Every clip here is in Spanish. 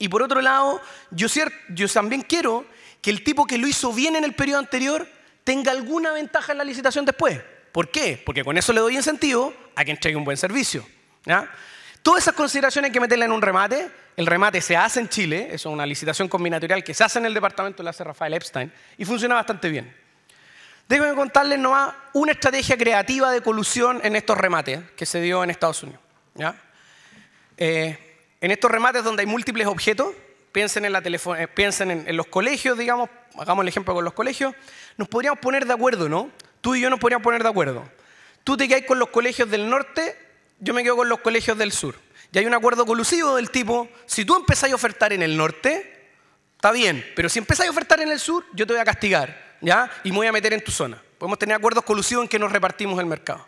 Y por otro lado, yo, también quiero que el tipo que lo hizo bien en el periodo anterior tenga alguna ventaja en la licitación después. ¿Por qué? Porque con eso le doy incentivo a que entregue un buen servicio. Todas esas consideraciones hay que meterlas en un remate. El remate se hace en Chile, es una licitación combinatorial que se hace en el departamento, la hace Rafael Epstein, y funciona bastante bien. Déjenme contarles nomás una estrategia creativa de colusión en estos remates que se dio en Estados Unidos. ¿ya? Eh, en estos remates donde hay múltiples objetos, piensen eh, en, los colegios, digamos, hagamos el ejemplo con los colegios, nos podríamos poner de acuerdo, ¿no? Tú y yo nos podríamos poner de acuerdo. Tú te quedas con los colegios del norte, yo me quedo con los colegios del sur. Y hay un acuerdo colusivo del tipo, si tú empezáis a ofertar en el norte, está bien, pero si empezás a ofertar en el sur, yo te voy a castigar, ¿ya? Y me voy a meter en tu zona. Podemos tener acuerdos colusivos en que nos repartimos el mercado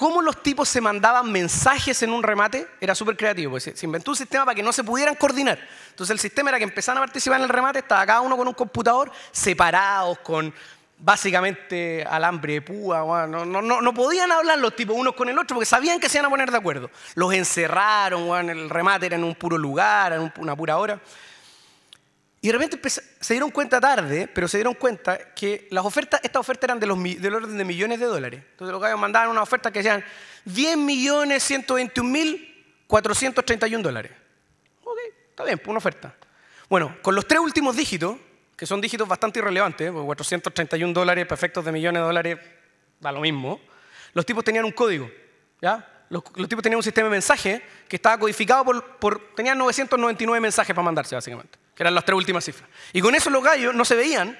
cómo los tipos se mandaban mensajes en un remate era súper creativo, se inventó un sistema para que no se pudieran coordinar. Entonces el sistema era que empezaban a participar en el remate, estaba cada uno con un computador, separados, con básicamente alambre de púa, no, no, podían hablar los tipos unos con el otro porque sabían que se iban a poner de acuerdo. Los encerraron, el remate era en un puro lugar, en una pura hora. Y de repente se dieron cuenta tarde, pero se dieron cuenta que las ofertas, estas ofertas eran del orden de millones de dólares. Entonces los gallos mandaban una oferta que decían 10.121.431 dólares. Ok, está bien, pues una oferta. Bueno, con los tres últimos dígitos, que son dígitos bastante irrelevantes, 431 pues dólares, perfectos de millones de dólares, da lo mismo. Los tipos tenían un código, ¿ya? Los, tipos tenían un sistema de mensaje que estaba codificado por, por... Tenían 999 mensajes para mandarse, básicamente eran las tres últimas cifras. Y con eso los gallos no se veían,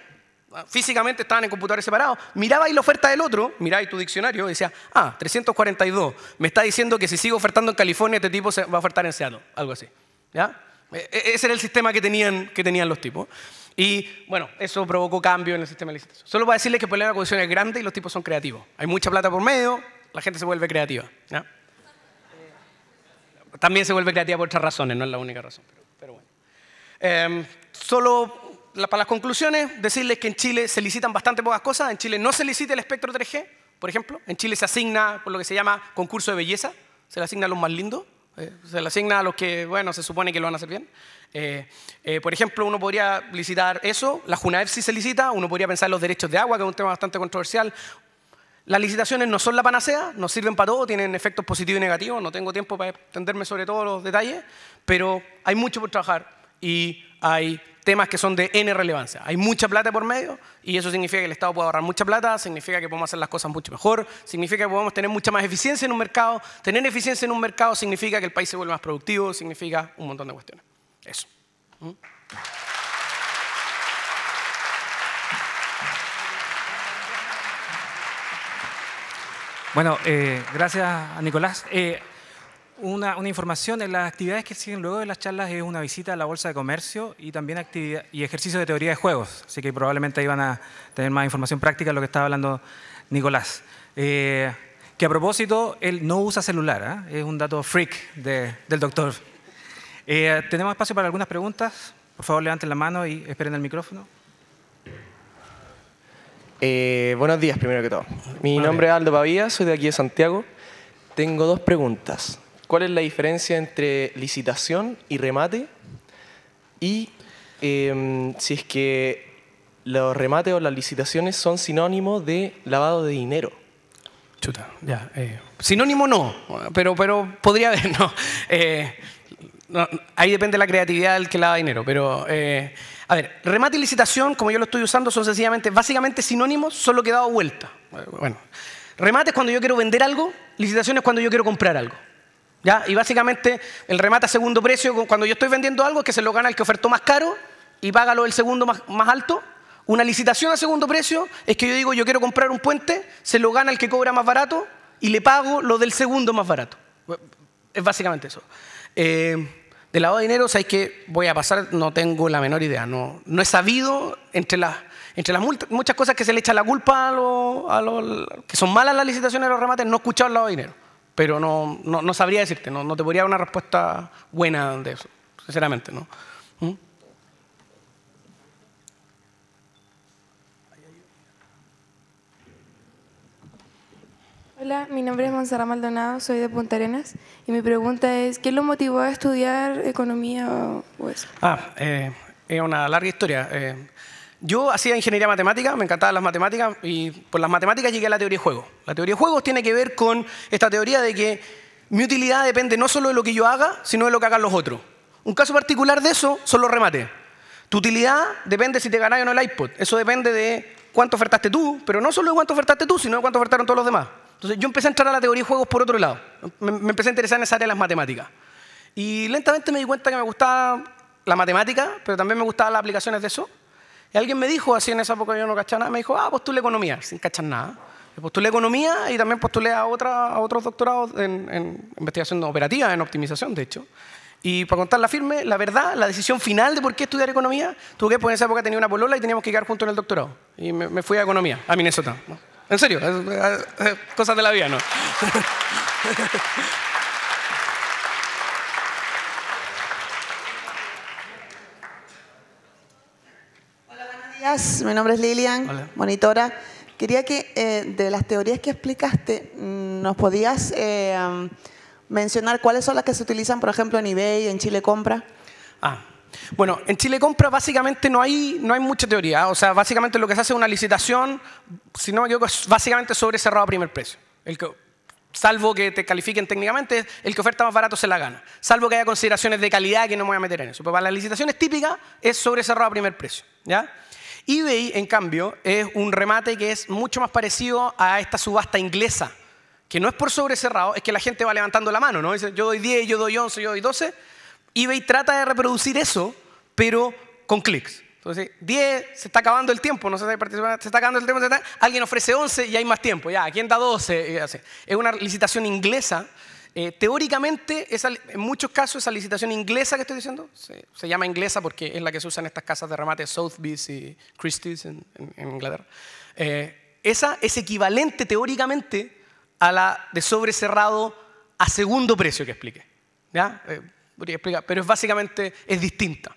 físicamente estaban en computadores separados, mirabais la oferta del otro, ahí tu diccionario y decía ah, 342, me está diciendo que si sigo ofertando en California, este tipo se va a ofertar en Seattle, algo así. ¿Ya? E, e, ese era el sistema que tenían, que tenían los tipos. Y bueno, eso provocó cambio en el sistema de licitación. Solo para decirles que el problema de la cohesión es grande y los tipos son creativos. Hay mucha plata por medio, la gente se vuelve creativa. También se vuelve creativa por otras razones, no es la única razón. Em, solo para las conclusiones, decirles que en Chile se licitan bastante pocas cosas. En Chile no se licita el espectro 3G, por ejemplo. En Chile se asigna por lo que se llama concurso de belleza, se le asigna a los más lindos. Eh, se le asigna a los que, bueno, se supone que lo van a hacer bien. Eh, eh, por ejemplo, uno podría licitar eso, la Junaef sí se licita, uno podría pensar en los derechos de agua, que es un tema bastante controversial. Las licitaciones no son la panacea, no sirven para todo, tienen efectos positivos y negativos, no tengo tiempo para extenderme sobre todos los detalles, pero hay mucho por trabajar y hay temas que son de N relevancia. Hay mucha plata por medio y eso significa que el Estado puede ahorrar mucha plata, significa que podemos hacer las cosas mucho mejor, significa que podemos tener mucha más eficiencia en un mercado. Tener eficiencia en un mercado significa que el país se vuelve más productivo, significa un montón de cuestiones. Eso. ¿Mm? Bueno, eh, gracias a Nicolás. Eh, una, información, en las actividades que siguen luego de las charlas es una visita a la Bolsa de Comercio y también actividad, y ejercicio de teoría de juegos, así que probablemente iban a tener más información práctica de lo que estaba hablando Nicolás. Eh, que a propósito, él no usa celular, ¿ah? es un dato freak de, del doctor. Eh, Tenemos espacio para algunas preguntas, por favor levanten la mano y esperen el micrófono. Eh, buenos días, primero que todo. Mi nombre es Aldo Pavía, soy de aquí de Santiago. Tengo dos preguntas. ¿Cuál es la diferencia entre licitación y remate? Y em, si es que los remates o las licitaciones son sinónimos de lavado de dinero. Chuta, ya. Eh, sinónimo no, pero, pero podría haber, eh, no. Ahí depende la creatividad del que lava dinero, pero... Eh, a ver, remate y licitación, como yo lo estoy usando, son sencillamente, básicamente sinónimos, solo que dado vuelta. Bueno, remate es cuando yo quiero vender algo, licitación es cuando yo quiero comprar algo. Y básicamente el remate a segundo precio, cuando yo estoy vendiendo algo, es que se lo gana el que ofertó más caro y lo del segundo más, alto. Una licitación a segundo precio es que yo digo, yo quiero comprar un puente, se lo gana el que cobra más barato y le pago lo del segundo más barato. Es básicamente eso. Eh, del lado de dinero, ¿sabéis que voy a pasar? No tengo la menor idea. No, he sabido entre las, entre las muchas cosas que se le echa la culpa a los, que son malas las licitaciones de los remates, no he escuchado el lado de dinero pero no, no, sabría decirte, no, no te podría dar una respuesta buena de eso, sinceramente, ¿no? ¿Mm? Hola, mi nombre es Monserrat Maldonado, soy de Punta Arenas y mi pregunta es, ¿qué lo motivó a estudiar economía o Ah, eh, es una larga historia. Eh, yo hacía ingeniería matemática, me encantaban las matemáticas y por las matemáticas llegué a la teoría de juegos. La teoría de juegos tiene que ver con esta teoría de que mi utilidad depende no solo de lo que yo haga, sino de lo que hagan los otros. Un caso particular de eso son los remates. Tu utilidad depende si te ganas o no el iPod. Eso depende de cuánto ofertaste tú, pero no solo de cuánto ofertaste tú, sino de cuánto ofertaron todos los demás. Entonces yo empecé a entrar a la teoría de juegos por otro lado. Me, me empecé a interesar en esa área de las matemáticas. Y lentamente me di cuenta que me gustaba la matemática, pero también me gustaban las aplicaciones de eso. Y alguien me dijo, así en esa época yo no cachaba nada, me dijo, ah, postule economía, sin cachar nada. postulé economía y también postulé a, otra, a otros doctorados en, en investigación operativa, en optimización, de hecho. Y para contar la firme, la verdad, la decisión final de por qué estudiar economía, tuve que, pues en esa época tenía una polola y teníamos que quedar juntos en el doctorado. Y me, fui a economía, a Minnesota. En serio, cosas de la vida, ¿no? mi nombre es Lilian, monitora. Quería que eh, de las teorías que explicaste, mm, ¿nos podías eh, mencionar cuáles son las que se utilizan, por ejemplo, en eBay, en Chile Compra? Ah, bueno, en Chile Compra básicamente no hay, no hay mucha teoría. O sea, básicamente lo que se hace es una licitación, si no me equivoco, es básicamente sobre cerrado a primer precio. El que, salvo que te califiquen técnicamente, el que oferta más barato se la gana. Salvo que haya consideraciones de calidad que no me voy a meter en eso. Pero para las licitaciones típicas es sobre cerrado a primer precio. ¿Ya? eBay, en cambio, es un remate que es mucho más parecido a esta subasta inglesa, que no es por sobre cerrado, es que la gente va levantando la mano, ¿no? Dice, yo doy 10, yo doy 11, yo doy 12. eBay trata de reproducir eso, pero con clics. Entonces, 10, se está acabando el tiempo, no sé si participar, se está acabando el tiempo, alguien ofrece 11 y hay más tiempo, ya, ¿quién da 12? Es una licitación inglesa eh, teóricamente, en muchos casos, esa licitación inglesa que estoy diciendo, se, llama inglesa porque es la que se usa en estas casas de remate Sotheby's y Christie's en, Inglaterra, eh, esa es equivalente teóricamente a la de sobre cerrado a segundo precio que expliqué. ¿ya? Eh, pero es básicamente, es distinta.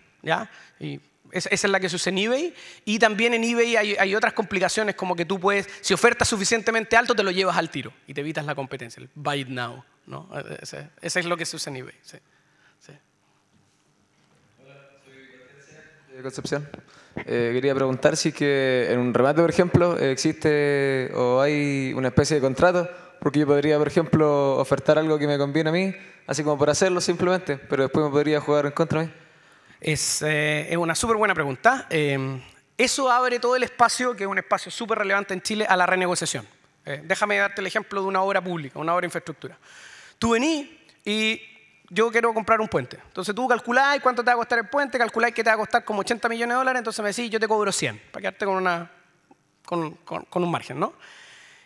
Y esa, es la que se usa en eBay. Y también en eBay hay, hay, otras complicaciones como que tú puedes, si ofertas suficientemente alto, te lo llevas al tiro y te evitas la competencia, el buy it now. ¿no? Ese, es lo que se usa en eBay. Hola, soy de Concepción. Eh, quería preguntar si que en un remate, por ejemplo, existe o hay una especie de contrato, porque yo podría, por ejemplo, ofertar algo que me conviene a mí, así como por hacerlo simplemente, pero después me podría jugar en contra eh, Es, una súper buena pregunta. Eh, eso abre todo el espacio, que es un espacio súper relevante en Chile, a la renegociación. déjame darte el ejemplo de una obra pública, una obra de infraestructura. Tú venís y yo quiero comprar un puente. Entonces tú calculáis cuánto te va a costar el puente, calculáis que te va a costar como 80 millones de dólares, entonces me decís, yo te cobro 100, para quedarte con, una, con, un margen, ¿no?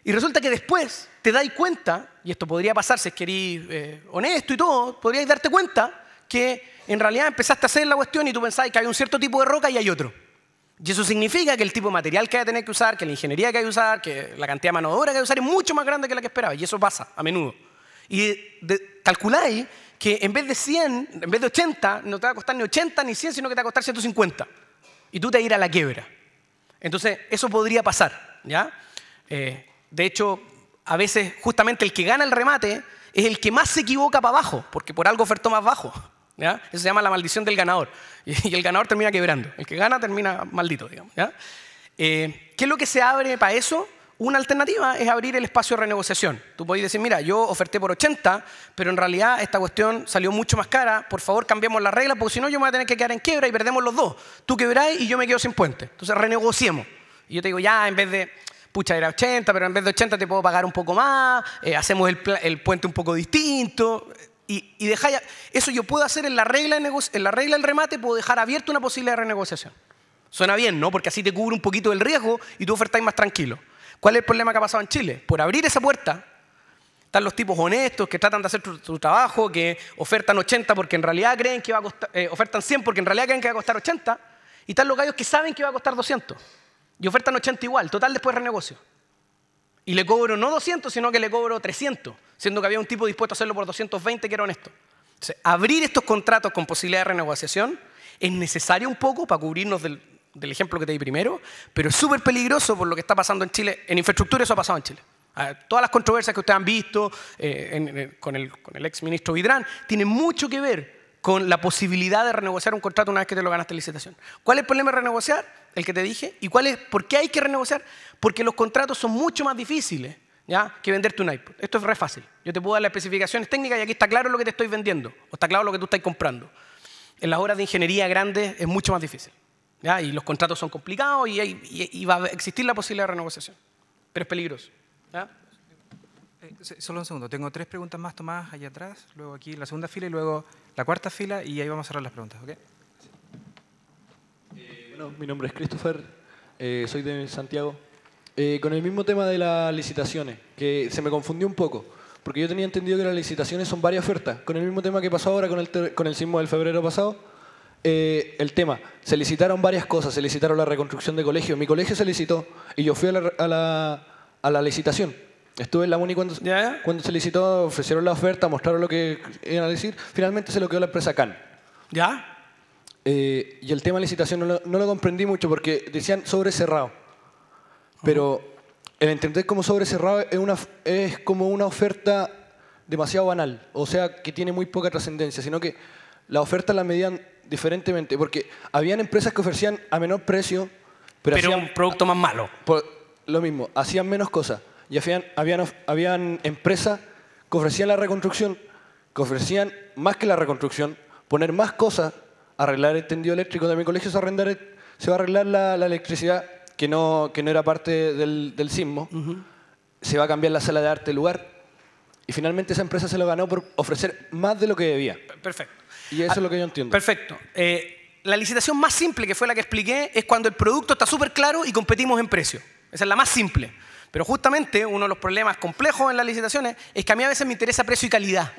Y resulta que después te dais cuenta, y esto podría pasar si es que eh, honesto y todo, podrías darte cuenta que en realidad empezaste a hacer la cuestión y tú pensáis que hay un cierto tipo de roca y hay otro. Y eso significa que el tipo de material que hay que tener que usar, que la ingeniería que hay que usar, que la cantidad de mano de obra que hay que usar es mucho más grande que la que esperaba. Y eso pasa a menudo. Y calculáis que en vez de 100, en vez de 80, no te va a costar ni 80 ni 100, sino que te va a costar 150. Y tú te irás a la quiebra. Entonces, eso podría pasar, ¿ya? Eh, de hecho, a veces justamente el que gana el remate es el que más se equivoca para abajo, porque por algo ofertó más bajo. ¿ya? Eso se llama la maldición del ganador. Y, el ganador termina quebrando. El que gana termina maldito, digamos. Eh, ¿Qué es lo que se abre para eso? Una alternativa es abrir el espacio de renegociación. Tú podés decir, mira, yo oferté por 80, pero en realidad esta cuestión salió mucho más cara, por favor cambiemos la regla, porque si no yo me voy a tener que quedar en quiebra y perdemos los dos. Tú quebráis y yo me quedo sin puente. Entonces renegociemos. Y yo te digo, ya, en vez de, pucha, era 80, pero en vez de 80 te puedo pagar un poco más, eh, hacemos el, puente un poco distinto. Y, eso yo puedo hacer en la, regla de en la regla del remate, puedo dejar abierta una posibilidad de renegociación. Suena bien, ¿no? Porque así te cubre un poquito el riesgo y tú ofertáis más tranquilo. ¿Cuál es el problema que ha pasado en Chile? Por abrir esa puerta, están los tipos honestos que tratan de hacer su, trabajo, que ofertan 80 porque en realidad creen que va a costar, eh, ofertan 100 porque en realidad creen que va a costar 80, y están los gallos que saben que va a costar 200 y ofertan 80 igual, total después renegocio. Y le cobro no 200, sino que le cobro 300, siendo que había un tipo dispuesto a hacerlo por 220 que era honesto. Entonces, abrir estos contratos con posibilidad de renegociación es necesario un poco para cubrirnos del, del ejemplo que te di primero, pero es súper peligroso por lo que está pasando en Chile. En infraestructura eso ha pasado en Chile. Todas las controversias que ustedes han visto eh, con, el, ex ministro Vidrán tienen mucho que ver con la posibilidad de renegociar un contrato una vez que te lo ganaste la licitación. ¿Cuál es el problema de renegociar? El que te dije. ¿Y cuál es, por qué hay que renegociar? Porque los contratos son mucho más difíciles ¿ya? que venderte un iPod. Esto es re fácil. Yo te puedo dar las especificaciones técnicas y aquí está claro lo que te estoy vendiendo o está claro lo que tú estás comprando. En las obras de ingeniería grandes es mucho más difícil. Y los contratos son complicados y, va a existir la posibilidad de renegociación. Pero es peligroso. Eh, solo un segundo. Tengo tres preguntas más tomadas allá atrás, luego aquí la segunda fila y luego la cuarta fila y ahí vamos a cerrar las preguntas. Eh, bueno, mi nombre es Christopher, eh, soy de Santiago. con el mismo tema de las licitaciones, que se me confundió un poco, porque yo tenía entendido que las licitaciones son varias ofertas, con el mismo tema que pasó ahora con el, con el sismo del febrero pasado, eh, el tema. Se licitaron varias cosas, se licitaron la reconstrucción de colegio Mi colegio se licitó y yo fui a la, licitación. Estuve en la UNI cuando, se licitó, ofrecieron la oferta, mostraron lo que iban a decir. Finalmente se lo quedó la empresa CAN. ¿Ya? Eh, y el tema de licitación no lo, comprendí mucho porque decían sobre cerrado. Pero el entender como sobre cerrado es, una, es como una oferta demasiado banal, o sea, que tiene muy poca trascendencia, sino que la oferta la medían diferentemente, porque habían empresas que ofrecían a menor precio, pero, pero un producto más malo. lo mismo, hacían menos cosas. Y hacían, habían, habían empresas que ofrecían la reconstrucción, que ofrecían más que la reconstrucción, poner más cosas, arreglar el tendido eléctrico de mi colegio, se, se va a arreglar la, electricidad que no, que no era parte del, sismo, se va a cambiar la sala de arte del lugar. Y finalmente esa empresa se lo ganó por ofrecer más de lo que debía. Perfecto. Y eso es lo que yo entiendo. Perfecto. Eh, la licitación más simple, que fue la que expliqué, es cuando el producto está súper claro y competimos en precio. Esa es la más simple. Pero justamente uno de los problemas complejos en las licitaciones es que a mí a veces me interesa precio y calidad.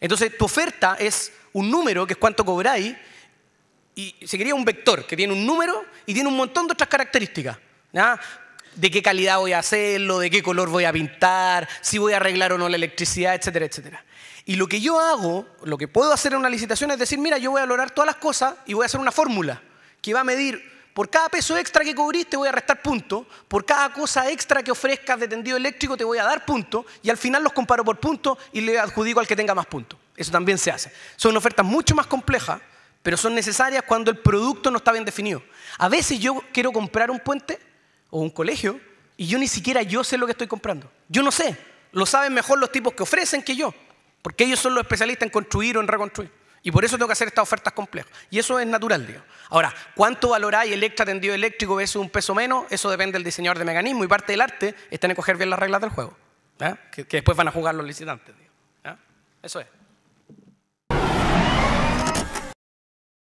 Entonces, tu oferta es un número, que es cuánto cobráis, y se quería un vector que tiene un número y tiene un montón de otras características. De qué calidad voy a hacerlo, de qué color voy a pintar, si voy a arreglar o no la electricidad, etcétera, etcétera. Y lo que yo hago, lo que puedo hacer en una licitación es decir, mira, yo voy a valorar todas las cosas y voy a hacer una fórmula que va a medir por cada peso extra que te voy a restar punto por cada cosa extra que ofrezcas de tendido eléctrico te voy a dar punto y al final los comparo por puntos y le adjudico al que tenga más puntos. Eso también se hace. Son ofertas mucho más complejas, pero son necesarias cuando el producto no está bien definido. A veces yo quiero comprar un puente o un colegio y yo ni siquiera yo sé lo que estoy comprando. Yo no sé. Lo saben mejor los tipos que ofrecen que yo. Porque ellos son los especialistas en construir o en reconstruir. Y por eso tengo que hacer estas ofertas complejas. Y eso es natural, digo. Ahora, ¿cuánto valoráis extra tendido eléctrico ¿Es un peso menos? Eso depende del diseñador de mecanismo. Y parte del arte está en coger bien las reglas del juego. ¿eh? Que, después van a jugar los licitantes. Digo. Eso es.